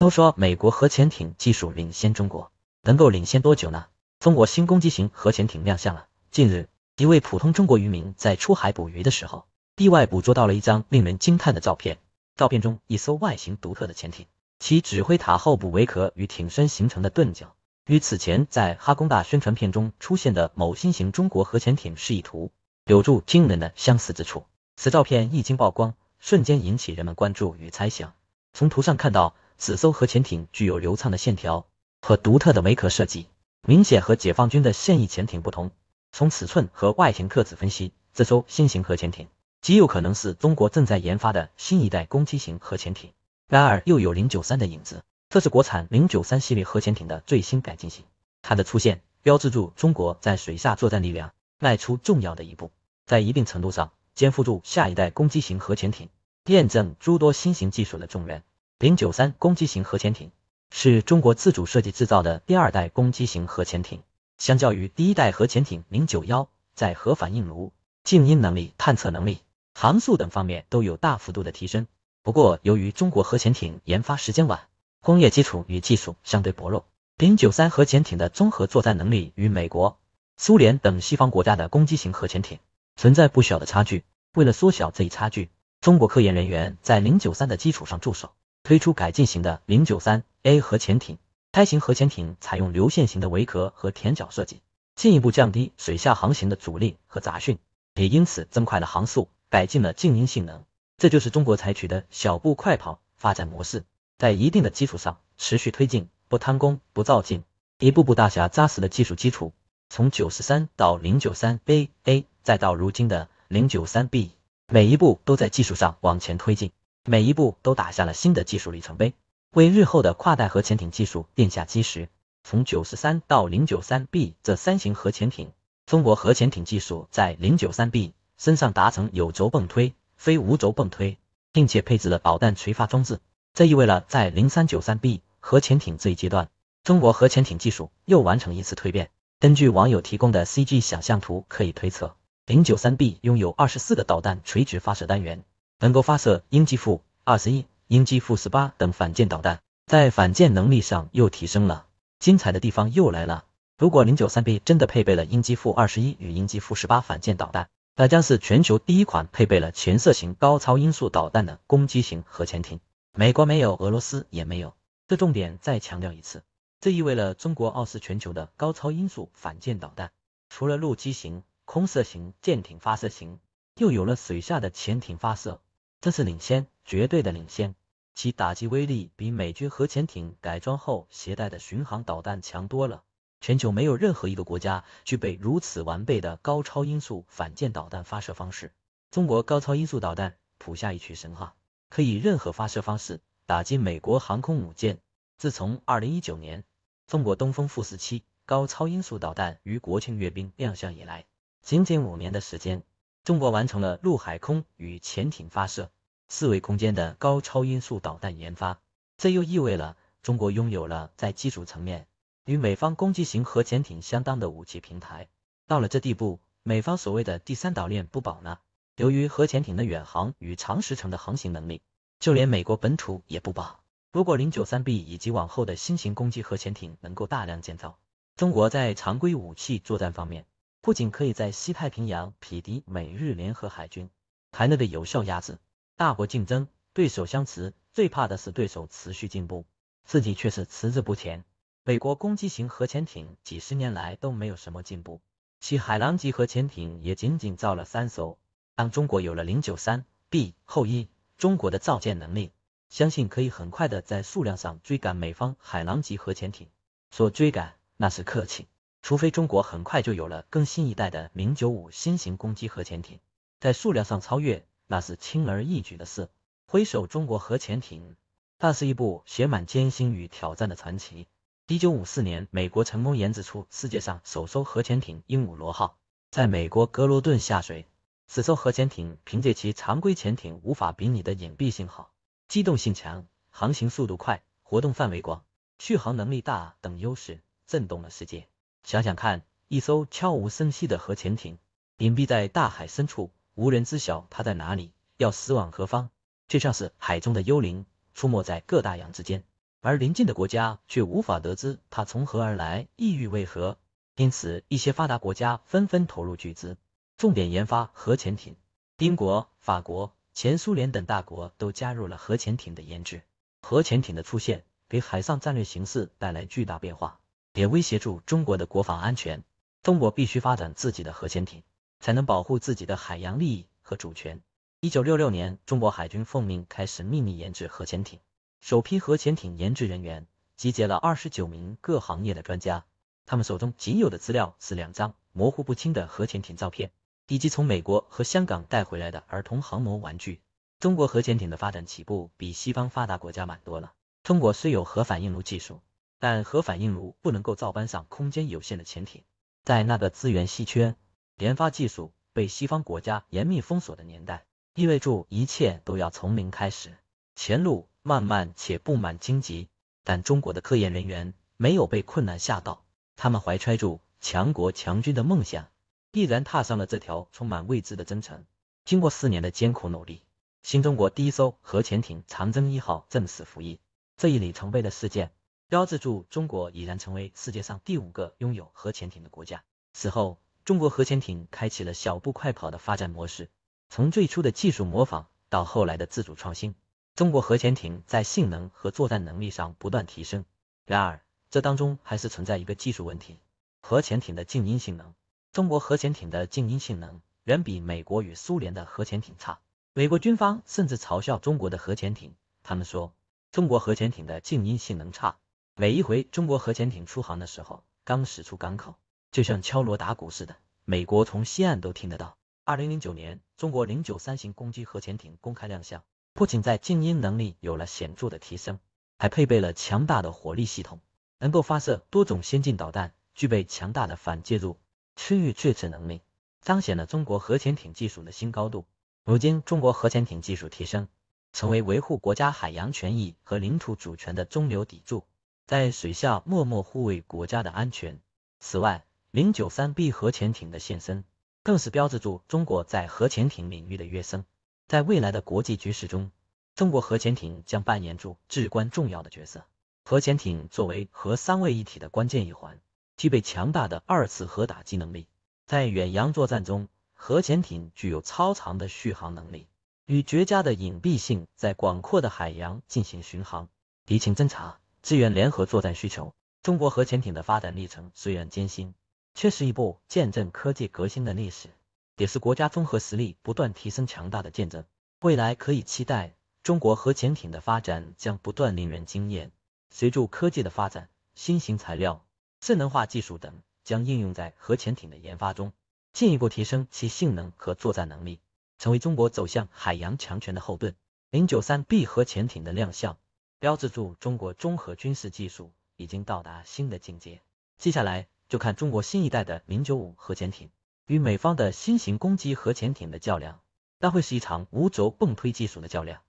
都说美国核潜艇技术领先中国，能够领先多久呢？中国新攻击型核潜艇亮相了。近日，一位普通中国渔民在出海捕鱼的时候，意外捕捉到了一张令人惊叹的照片。照片中，一艘外形独特的潜艇，其指挥塔后部围壳与艇身形成的钝角，与此前在哈工大宣传片中出现的某新型中国核潜艇示意图有住惊人的相似之处。此照片一经曝光，瞬间引起人们关注与猜想。从图上看到。此艘核潜艇具有流畅的线条和独特的梅壳设计，明显和解放军的现役潜艇不同。从尺寸和外形刻子分析，这艘新型核潜艇极有可能是中国正在研发的新一代攻击型核潜艇。然而，又有零九三的影子，这是国产零九三系列核潜艇的最新改进型。它的出现，标志住中国在水下作战力量迈出重要的一步，在一定程度上肩负住下一代攻击型核潜艇验证诸多新型技术的重任。093攻击型核潜艇是中国自主设计制造的第二代攻击型核潜艇，相较于第一代核潜艇091，在核反应炉、静音能力、探测能力、航速等方面都有大幅度的提升。不过，由于中国核潜艇研发时间晚，工业基础与技术相对薄弱，093核潜艇的综合作战能力与美国、苏联等西方国家的攻击型核潜艇存在不小的差距。为了缩小这一差距，中国科研人员在093的基础上驻手。推出改进型的 093A 核潜艇，开型核潜艇采用流线型的围壳和填角设计，进一步降低水下航行的阻力和杂讯，也因此增快了航速，改进了静音性能。这就是中国采取的小步快跑发展模式，在一定的基础上持续推进，不贪功、不造进，一步步打下扎实的技术基础。从93到 093A，A 再到如今的 093B，每一步都在技术上往前推进。每一步都打下了新的技术里程碑，为日后的跨代核潜艇技术奠下基石。从九十三到零九三 B 这三型核潜艇，中国核潜艇技术在零九三 B 身上达成有轴泵推非无轴泵推，并且配置了导弹垂发装置。这意味着在零三九三 B 核潜艇这一阶段，中国核潜艇技术又完成一次蜕变。根据网友提供的 CG 想象图可以推测，零九三 B 拥有二十四个导弹垂直发射单元。能够发射鹰击 -21、鹰击 -18 等反舰导弹，在反舰能力上又提升了。精彩的地方又来了，如果 093B 真的配备了鹰击 -21 与鹰击 -18 反舰导弹，那将是全球第一款配备了全射型高超音速导弹的攻击型核潜艇。美国没有，俄罗斯也没有。这重点再强调一次，这意味着中国傲视全球的高超音速反舰导弹，除了陆基型、空射型、舰艇发射型，又有了水下的潜艇发射。这次领先，绝对的领先，其打击威力比美军核潜艇改装后携带的巡航导弹强多了。全球没有任何一个国家具备如此完备的高超音速反舰导弹发射方式。中国高超音速导弹谱下一曲神话，可以任何发射方式打击美国航空母舰。自从二零一九年，中国东风四十七高超音速导弹于国庆阅兵亮相以来，仅仅五年的时间。中国完成了陆海空与潜艇发射四维空间的高超音速导弹研发，这又意味了中国拥有了在技术层面与美方攻击型核潜艇相当的武器平台。到了这地步，美方所谓的第三岛链不保呢？由于核潜艇的远航与长时程的航行能力，就连美国本土也不保。如果零九三 B 以及往后的新型攻击核潜艇能够大量建造，中国在常规武器作战方面。不仅可以在西太平洋匹敌美日联合海军，还能的有效压制。大国竞争，对手相持，最怕的是对手持续进步，自己却是迟滞不前。美国攻击型核潜艇几十年来都没有什么进步，其海狼级核潜艇也仅仅造了三艘。当中国有了零九三 B 后，一中国的造舰能力，相信可以很快的在数量上追赶美方海狼级核潜艇。所追赶，那是客气。除非中国很快就有了更新一代的“零九五”新型攻击核潜艇，在数量上超越，那是轻而易举的事。回首中国核潜艇，那是一部写满艰辛与挑战的传奇。一九五四年，美国成功研制出世界上首艘核潜艇“鹦鹉螺号”，在美国格罗顿下水。此艘核潜艇凭借其常规潜艇无法比拟的隐蔽性好、机动性强、航行速度快、活动范围广、续航能力大等优势，震动了世界。想想看，一艘悄无声息的核潜艇，隐蔽在大海深处，无人知晓它在哪里，要驶往何方，就像是海中的幽灵，出没在各大洋之间。而邻近的国家却无法得知它从何而来，意欲为何。因此，一些发达国家纷纷投入巨资，重点研发核潜艇。英国、法国、前苏联等大国都加入了核潜艇的研制。核潜艇的出现，给海上战略形势带来巨大变化。也威胁住中国的国防安全，中国必须发展自己的核潜艇，才能保护自己的海洋利益和主权。一九六六年，中国海军奉命开始秘密研制核潜艇，首批核潜艇研制人员集结了二十九名各行业的专家，他们手中仅有的资料是两张模糊不清的核潜艇照片，以及从美国和香港带回来的儿童航模玩具。中国核潜艇的发展起步比西方发达国家晚多了。中国虽有核反应炉技术。但核反应炉不能够照搬上空间有限的潜艇，在那个资源稀缺、研发技术被西方国家严密封锁的年代，意味着一切都要从零开始，前路漫漫且布满荆棘。但中国的科研人员没有被困难吓到，他们怀揣住强国强军的梦想，毅然踏上了这条充满未知的征程。经过四年的艰苦努力，新中国第一艘核潜艇“长征一号”正式服役，这一里程碑的事件。标志着中国已然成为世界上第五个拥有核潜艇的国家。此后，中国核潜艇开启了小步快跑的发展模式，从最初的技术模仿到后来的自主创新，中国核潜艇在性能和作战能力上不断提升。然而，这当中还是存在一个技术问题：核潜艇的静音性能。中国核潜艇的静音性能远比美国与苏联的核潜艇差。美国军方甚至嘲笑中国的核潜艇，他们说中国核潜艇的静音性能差。每一回中国核潜艇出航的时候，刚驶出港口，就像敲锣打鼓似的，美国从西岸都听得到。二零零九年，中国零九三型攻击核潜艇公开亮相，不仅在静音能力有了显著的提升，还配备了强大的火力系统，能够发射多种先进导弹，具备强大的反介入区域制止能力，彰显了中国核潜艇技术的新高度。如今，中国核潜艇技术提升，成为维护国家海洋权益和领土主权的中流砥柱。在水下默默护卫国家的安全。此外，零九三 B 核潜艇的现身，更是标志着中国在核潜艇领域的跃升。在未来的国际局势中，中国核潜艇将扮演住至关重要的角色。核潜艇作为核三位一体的关键一环，具备强大的二次核打击能力。在远洋作战中，核潜艇具有超长的续航能力与绝佳的隐蔽性，在广阔的海洋进行巡航、敌情侦察。支援联合作战需求。中国核潜艇的发展历程虽然艰辛，却是一部见证科技革新的历史，也是国家综合实力不断提升强大的见证。未来可以期待，中国核潜艇的发展将不断令人惊艳。随着科技的发展，新型材料、智能化技术等将应用在核潜艇的研发中，进一步提升其性能和作战能力，成为中国走向海洋强权的后盾。零九三 B 核潜艇的亮相。标志着中国综合军事技术已经到达新的境界。接下来就看中国新一代的095核潜艇与美方的新型攻击核潜艇的较量，那会是一场无轴泵推技术的较量。